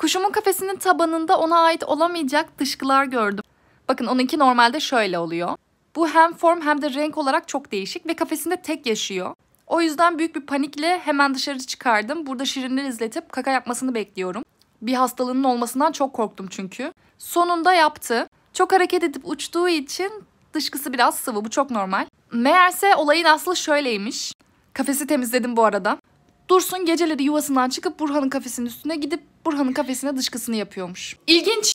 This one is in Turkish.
Kuşumun kafesinin tabanında ona ait olamayacak dışkılar gördüm. Bakın onunki normalde şöyle oluyor. Bu hem form hem de renk olarak çok değişik ve kafesinde tek yaşıyor. O yüzden büyük bir panikle hemen dışarı çıkardım. Burada şirinleri izletip kaka yapmasını bekliyorum. Bir hastalığının olmasından çok korktum çünkü. Sonunda yaptı. Çok hareket edip uçtuğu için dışkısı biraz sıvı. Bu çok normal. Meğerse olayın aslı şöyleymiş. Kafesi temizledim bu arada. Dursun geceleri yuvasından çıkıp Burhan'ın kafesinin üstüne gidip Burhan'ın kafesine dışkısını yapıyormuş. İlginç.